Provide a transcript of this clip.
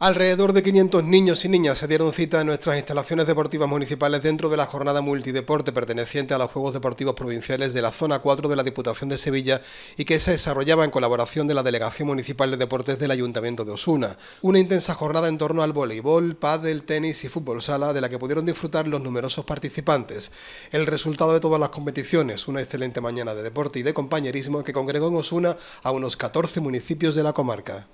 Alrededor de 500 niños y niñas se dieron cita en nuestras instalaciones deportivas municipales dentro de la jornada multideporte perteneciente a los Juegos Deportivos Provinciales de la Zona 4 de la Diputación de Sevilla y que se desarrollaba en colaboración de la Delegación Municipal de Deportes del Ayuntamiento de Osuna. Una intensa jornada en torno al voleibol, pádel, tenis y fútbol sala de la que pudieron disfrutar los numerosos participantes. El resultado de todas las competiciones, una excelente mañana de deporte y de compañerismo que congregó en Osuna a unos 14 municipios de la comarca.